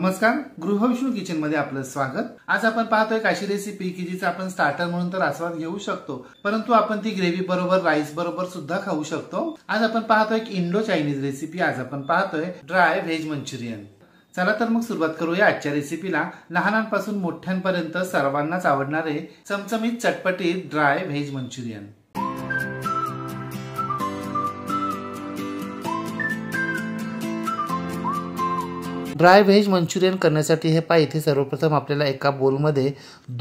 नमस्कार गृहविष्णू किचन मध्ये आपलं स्वागत आज आपण पाहतोय काशी रेसिपी की जिचा आपण स्टार्टर म्हणून तर आस्वाद घेऊ शकतो परंतु आपण ती ग्रेव्ही बरोबर राईस बरोबर सुद्धा खाऊ शकतो आज आपण पाहतोय एक इंडो चायनीज रेसिपी आज आपण पाहतोय ड्राय व्हेज मंचुरियन चला तर मग सुरुवात करूया आजच्या रेसिपीला लहानांपासून मोठ्यांपर्यंत सर्वांनाच आवडणारे चमचमीत चटपटीत dry veg Manchurian dry veg Manchurian करण्यासाठी हे पाय इथे सर्वप्रथम आपल्याला एका बोलमध्ये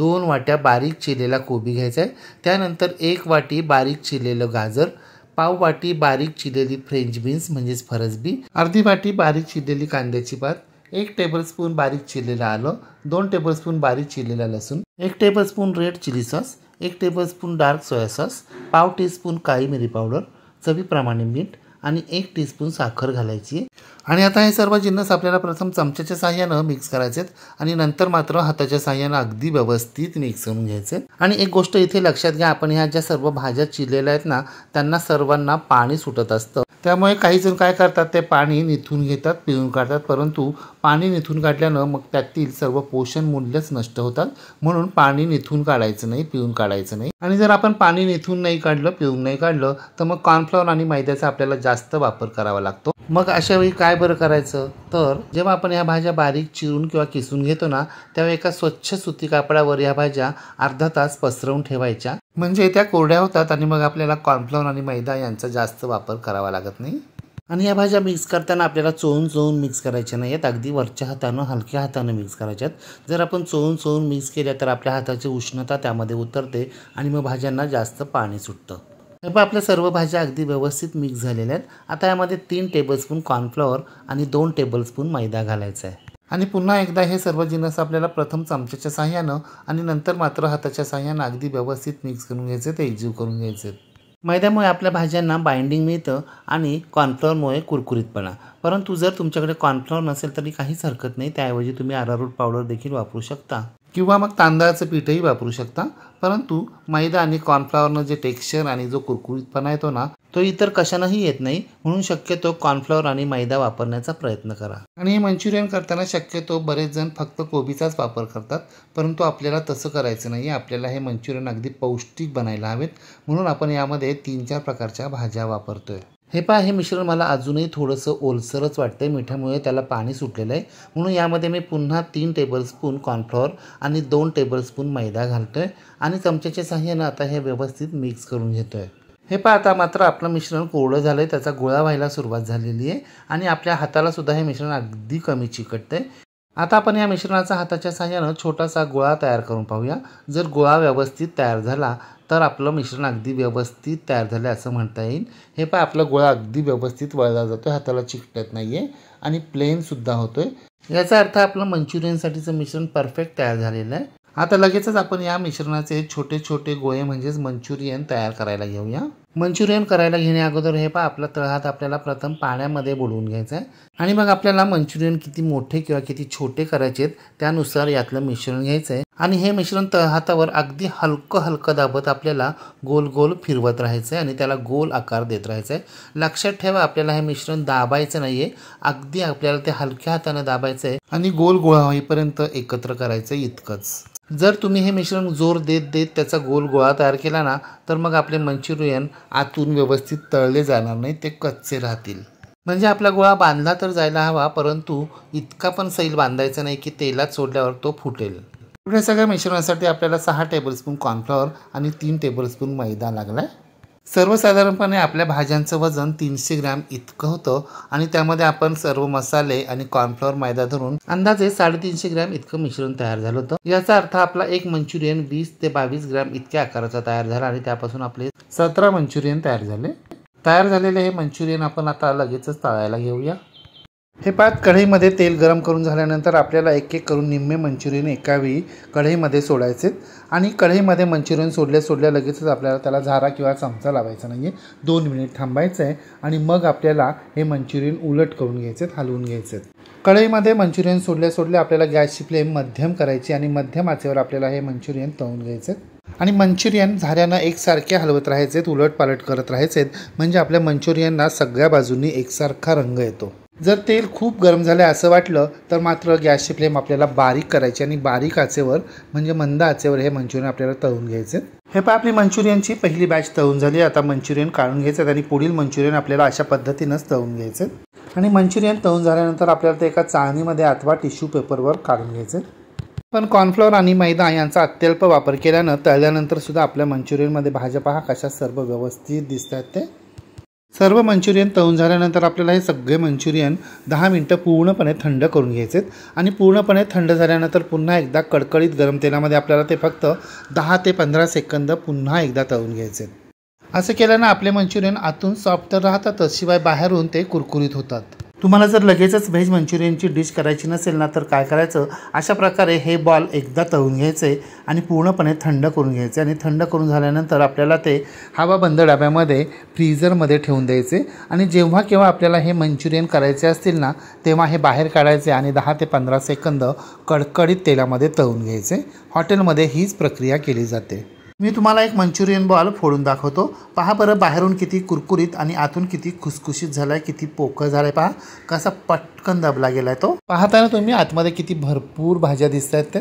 दोन वाट्या बारीक चिरलेला कोबी घ्यायचा आहे त्यानंतर एक वाटी बारीक चिरलेलं गाजर पाव वाटी बारीक चिरलेली फ्रेंच बीन्स म्हणजेच फरसबी अर्धी वाटी बारीक चिरलेली कांद्याची पात एक टेबलस्पून बारीक चिरलेलं आलं दोन टेबलस्पून बारीक चिरलेला लसूण एक टेबलस्पून रेड चिली सॉस एक टेबलस्पून डार्क सोया सॉस पाव स्पून काळी मिरी पावडर चवीप्रमाणे मीठ आणि एक स्पून साखर घालायची आणि आता हे सर्व जिन्नस आपल्याला प्रथम चमच्याच्या साह्यानं मिक्स करायचे आणि नंतर मात्र हाताच्या साह्यानं अगदी व्यवस्थित मिक्स करून घ्यायचे आणि एक गोष्ट इथे लक्षात घ्या आपण ह्या ज्या सर्व भाज्या चिरलेल्या आहेत ना त्यांना सर्वांना पाणी सुटत असतं त्यामुळे काहीजण काय करतात ते पाणी निथून घेतात पिळून काढतात परंतु पाणी निथून काढल्यानं मग त्यातील सर्व पोषण मूल्यच नष्ट होतात म्हणून पाणी निथून काढायचं नाही पिळून काढायचं नाही आणि जर आपण पाणी निथून नाही काढलं पिळून नाही काढलं तर मग कॉर्नफ्लॉवर आणि मैद्याचा आपल्याला जास्त वापर करावा लागतो मग अशा वेळी काय बरं करायचं तर जेव्हा आपण ह्या भाज्या बारीक चिरून किंवा किसून घेतो ना तेव्हा एका स्वच्छ सुती कापडावर या भाज्या अर्धा तास पसरवून ठेवायच्या म्हणजे त्या कोरड्या होतात आणि मग आपल्याला कॉर्नफ्लॉवर आणि मैदा यांचा जास्त वापर करावा लागत नाही आणि या भाज्या मिक्स करताना आपल्याला चोळून चोळून मिक्स करायच्या नाही आहेत अगदी वरच्या हातानं हलक्या हातानं मिक्स आहेत जर आपण चोळून चोळून मिक्स केल्या तर आपल्या हाताची उष्णता त्यामध्ये उतरते आणि मग भाज्यांना जास्त पाणी सुटतं पण आपल्या सर्व भाज्या अगदी व्यवस्थित मिक्स झालेल्या आहेत आता यामध्ये तीन टेबलस्पून कॉर्नफ्लॉवर आणि दोन टेबलस्पून मैदा घालायचा आहे आणि पुन्हा एकदा हे सर्व जिनस आपल्याला प्रथम चमच्याच्या साह्यानं आणि नंतर मात्र हाताच्या साह्यानं अगदी व्यवस्थित मिक्स करून घ्यायचे ते एकजीव करून घ्यायचे मैद्यामुळे आपल्या भाज्यांना बाइंडिंग मिळतं आणि कॉर्नफ्लॉवरमुळे कुरकुरीतपणा परंतु जर तुमच्याकडे कॉर्नफ्लॉवर नसेल तरी काहीच हरकत नाही त्याऐवजी तुम्ही आरारूट पावडर देखील वापरू शकता किंवा मग तांदळाचं पीठही वापरू शकता परंतु मैदा आणि कॉर्नफ्लॉवरनं जे टेक्स्चर आणि जो कुरकुरीतपणा येतो ना तो इतर कशानंही येत नाही म्हणून शक्यतो कॉर्नफ्लॉवर आणि मैदा वापरण्याचा प्रयत्न करा आणि हे मंचुरियन करताना शक्यतो बरेच जण फक्त कोबीचाच वापर करतात परंतु आपल्याला तसं करायचं नाही आपल्याला हे मंचुरियन अगदी पौष्टिक बनायला हवेत म्हणून आपण यामध्ये तीन चार प्रकारच्या भाज्या वापरतोय हे पहा हे मिश्रण मला अजूनही थोडंसं ओलसरच वाटतंय मिठामुळे त्याला पाणी सुटलेलं आहे म्हणून यामध्ये मी पुन्हा तीन टेबलस्पून कॉर्नफ्लॉवर आणि दोन टेबलस्पून मैदा घालतो आहे आणि चमच्याच्या साह्यानं आता हे व्यवस्थित मिक्स करून घेतो आहे हे पहा आता मात्र आपलं मिश्रण कोरडं झालं आहे त्याचा गोळा व्हायला सुरुवात झालेली आहे आणि आपल्या हातालासुद्धा हे मिश्रण अगदी कमी चिकटतं आहे आता आपण या मिश्रणाचा हाताच्या साह्यानं छोटासा गोळा तयार करून पाहूया जर गोळा व्यवस्थित तयार झाला तर आपलं मिश्रण अगदी व्यवस्थित तयार झालं असं म्हणता येईल हे पहा आपला गोळा अगदी व्यवस्थित वळला जातो आहे हाताला चिकटत नाही आहे आणि प्लेनसुद्धा होतो आहे याचा अर्थ आपलं मंचुरियनसाठीचं मिश्रण परफेक्ट तयार झालेलं आहे आता लगेचच आपण या मिश्रणाचे छोटे छोटे गोळे म्हणजेच मंचुरियन तयार करायला घेऊया मंचुरियन करायला घेण्या अगोदर हे पहा आपला तळहात आपल्याला प्रथम पाण्यामध्ये बुडवून घ्यायचं आहे आणि मग आपल्याला मंचुरियन किती मोठे किंवा किती छोटे करायचे त्यानुसार यातलं मिश्रण घ्यायचं आहे आणि हे मिश्रण तळहातावर अगदी हलकं हलकं दाबत आपल्याला गोल गोल फिरवत राहायचं आहे आणि त्याला गोल आकार देत राहायचं आहे लक्षात ठेवा आपल्याला हे मिश्रण दाबायचं नाही अगदी आपल्याला ते हलक्या हाताने दाबायचं आहे आणि गोल गोळा होईपर्यंत एकत्र करायचं इतकंच जर तुम्ही हे मिश्रण जोर देत देत त्याचा गोल गोळा तयार केला ना तर मग आपले मंचुरियन आतून व्यवस्थित तळले जाणार नाही ते कच्चे राहतील म्हणजे आपला गोळा बांधला तर जायला हवा परंतु इतका पण सैल बांधायचा नाही की तेलात सोडल्यावर तो फुटेल एवढ्या सगळ्या मिश्रणासाठी आपल्याला सहा टेबलस्पून कॉर्नफ्लॉवर आणि तीन टेबलस्पून मैदा लागला आहे सर्वसाधारणपणे आपल्या भाज्यांचं वजन तीनशे ग्रॅम इतकं होतं आणि त्यामध्ये आपण सर्व मसाले आणि कॉर्नफ्लॉवर मैदा धरून अंदाजे साडेतीनशे ग्रॅम इतकं मिश्रण तयार झालं होतं याचा अर्थ आपला एक मंचुरियन वीस ते बावीस ग्रॅम इतक्या आकाराचा तयार झाला आणि त्यापासून आपले सतरा मंचुरियन तयार झाले तयार झालेले हे मंचुरियन आपण आता लगेचच तळायला घेऊया हे पाच कढईमध्ये तेल गरम करून झाल्यानंतर आपल्याला एक एक करून निम्मे मंचुरियन एकावेळी कढईमध्ये सोडायचे आणि कढईमध्ये मंचुरियन सोडल्या सोडल्या लगेचच आपल्याला त्याला झारा किंवा चमचा लावायचा नाही आहे दोन मिनिट थांबायचं आहे आणि मग आपल्याला हे मंचुरियन उलट करून घ्यायचे हलवून घ्यायचे कढईमध्ये मंचुरियन सोडल्या सोडल्या आपल्याला गॅसची फ्लेम मध्यम करायची आणि मध्यम आचेवर आपल्याला हे मंचुरियन तळून घ्यायचे आणि मंचुरियन झाल्यानं एकसारखे हलवत राहायचेत उलटपालट करत राहायचेत म्हणजे आपल्या मंचुरियनला सगळ्या बाजूंनी एकसारखा रंग येतो जर तेल खूप गरम झालं आहे असं वाटलं तर मात्र गॅसची फ्लेम आपल्याला बारीक करायची आणि बारीक आचेवर म्हणजे मंद आचेवर हे मंचुरियन आपल्याला तळून घ्यायचे हे पहा आपली मंचुरियनची पहिली बॅच तळून झाली आता मंचुरियन काढून घ्यायचं आणि पुढील मंचुरियन आपल्याला अशा पद्धतीनंच तळून घ्यायचे आणि मंचुरियन तळून झाल्यानंतर आपल्याला ते एका चाळणीमध्ये अथवा टिश्यू पेपरवर काढून घ्यायचे पण कॉर्नफ्लॉवर आणि मैदा यांचा अत्यल्प वापर केल्यानं तळल्यानंतर सुद्धा आपल्या मंचुरियनमध्ये भाजपा हा कशा सर्व व्यवस्थित दिसतात ते सर्व मंचुरियन तळून झाल्यानंतर आपल्याला हे सगळे मंचुरियन दहा मिनटं पूर्णपणे थंड करून घ्यायचे आणि पूर्णपणे थंड झाल्यानंतर पुन्हा एकदा कडकडीत गरम तेलामध्ये आपल्याला ते फक्त दहा ते पंधरा सेकंद पुन्हा एकदा तळून घ्यायचे असं केल्यानं आपले मंचुरियन आतून सॉफ्ट तर राहतातच शिवाय बाहेरून ते कुरकुरीत होतात तुम्हाला जर लगेचच व्हेज मंचुरियनची डिश करायची नसेल ना तर काय करायचं अशा प्रकारे हे बॉल एकदा तळून घ्यायचे आणि पूर्णपणे थंड करून घ्यायचे आणि थंड करून झाल्यानंतर आपल्याला ते हवा बंद डब्यामध्ये फ्रीझरमध्ये ठेवून द्यायचे आणि जेव्हा केव्हा आपल्याला हे मंचुरियन करायचे असतील ना तेव्हा हे बाहेर काढायचे आणि दहा ते पंधरा सेकंद कडकडीत तेलामध्ये तळून घ्यायचे हॉटेलमध्ये हीच प्रक्रिया केली जाते मी तुम्हाला एक मंचुरियन बॉल फोडून दाखवतो पहा बरं बाहेरून किती कुरकुरीत आणि आतून किती खुसखुशीत झालाय किती पोकळ झालाय पहा कसा पटकन दबला गेलाय तो पाहताना तुम्ही आतमध्ये किती भरपूर भाज्या दिसत आहेत ते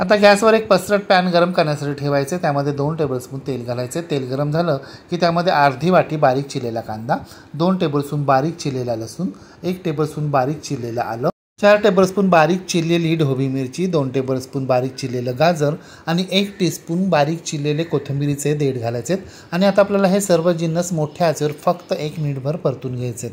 आता गॅसवर एक पसरट पॅन गरम करण्यासाठी ठेवायचे त्यामध्ये दोन टेबलस्पून तेल घालायचे तेल गरम झालं की त्यामध्ये अर्धी वाटी बारीक चिरलेला कांदा दोन टेबलस्पून बारीक चिरलेला लसूण एक टेबलस्पून बारीक चिरलेलं आलं चार टेबलस्पून बारीक चिरलेली ढोबी मिरची दोन टेबलस्पून बारीक चिरलेलं गाजर आणि एक टीस्पून बारीक चिरलेले कोथिंबिरीचे देठ घालायचे आणि आता आपल्याला हे सर्व जिन्नस मोठ्या आचेवर फक्त एक मिनिटभर परतून घ्यायचे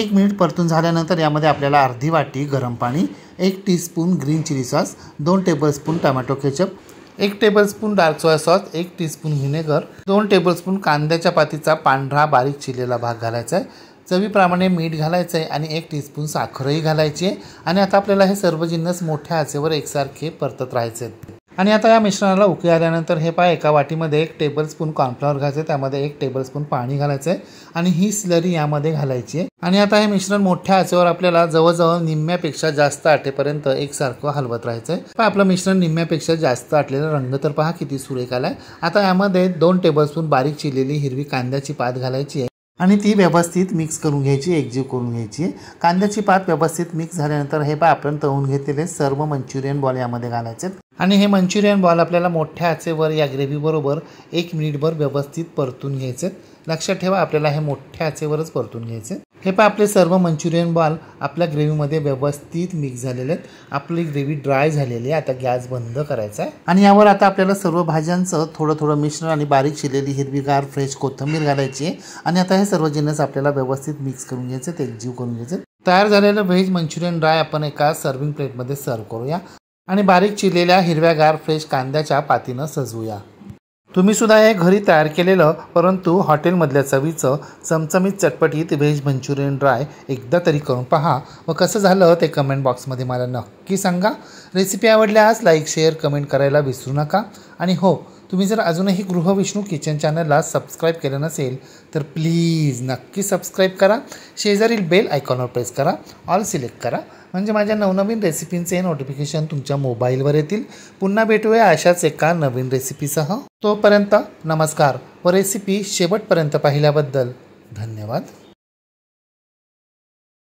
एक मिनिट परतून झाल्यानंतर यामध्ये आपल्याला अर्धी वाटी गरम पाणी एक टीस्पून ग्रीन चिली सॉस दोन टेबलस्पून टमॅटो केचप एक टेबलस्पून डार्क सोया सॉस एक टीस्पून व्हिनेगर दोन टेबलस्पून कांद्याच्या पातीचा पांढरा बारीक चिरलेला भाग घालायचा आहे चवीप्रमाणे मीठ घालायचं आहे आणि एक टीस्पून साखरही घालायची आहे आणि आता आपल्याला हे सर्व जिन्नस मोठ्या आचेवर एकसारखे परतत राहायचे आणि आता या मिश्रणाला उकळी आल्यानंतर हे पाय एका वाटीमध्ये एक टेबलस्पून कॉर्नफ्लॉवर घालायचं त्यामध्ये एक टेबलस्पून पाणी घालायचं आणि ही स्लरी यामध्ये घालायची आहे आणि आता हे मिश्रण मोठ्या आचेवर आपल्याला जवळजवळ निम्म्यापेक्षा जास्त आटेपर्यंत एकसारखं हलवत राहायचं आहे आपलं मिश्रण निम्म्यापेक्षा जास्त आटलेलं रंग तर पहा किती सुरेख आलाय आता यामध्ये दोन टेबलस्पून बारीक चिरलेली हिरवी कांद्याची पात घालायची आहे आणि ती व्यवस्थित मिक्स करून घ्यायची एकजीव करून घ्यायची कांद्याची पात व्यवस्थित मिक्स झाल्यानंतर हे पा आपण तळून घेतलेले सर्व मंचुरियन बॉल यामध्ये घालायचे आणि हे मंचुरियन बॉल आपल्याला मोठ्या आचेवर या बरोबर एक मिनिटभर व्यवस्थित परतून घ्यायचे लक्षात ठेवा आपल्याला हे मोठ्या आचेवरच परतून घ्यायचे हे पहा आपले सर्व मंचुरियन बॉल आपल्या ग्रेव्हीमध्ये व्यवस्थित मिक्स झालेले आहेत आपली ग्रेव्ही ड्राय झालेली आहे आता गॅस बंद करायचा आहे आणि यावर आता आपल्याला सर्व भाज्यांचं थोडं थोडं मिश्रण आणि बारीक शिलेली हिरवीगार फ्रेश कोथंबीर घालायची आहे आणि आता हे सर्व जिनस आपल्याला व्यवस्थित मिक्स करून घ्यायचं ते जीव करून घ्यायचं तयार झालेलं व्हेज मंचुरियन ड्राय आपण एका सर्विंग प्लेटमध्ये सर्व करूया आणि बारीक चिरलेल्या हिरव्यागार फ्रेश कांद्याच्या पातीनं सजवूया तुम्हीसुद्धा हे घरी तयार केलेलं परंतु हॉटेलमधल्या चवीचं चमचमीत चटपटीत व्हेज मंचुरियन ड्राय एकदा तरी करून पहा व कसं झालं ते कमेंट बॉक्समध्ये मला नक्की सांगा रेसिपी आवडल्यास लाईक शेअर कमेंट करायला विसरू नका आणि हो तुम्ही जर अजूनही गृहविष्णू किचन चॅनलला सबस्क्राईब केलं नसेल तर प्लीज नक्की सबस्क्राईब करा शेजारील बेल आयकॉनवर प्रेस करा ऑल सिलेक्ट करा म्हणजे माझ्या नवनवीन रेसिपींचे नोटिफिकेशन तुमच्या मोबाईलवर येतील पुन्हा भेटूया अशाच एका नवीन रेसिपीसह तोपर्यंत नमस्कार व रेसिपी शेवटपर्यंत पाहिल्याबद्दल धन्यवाद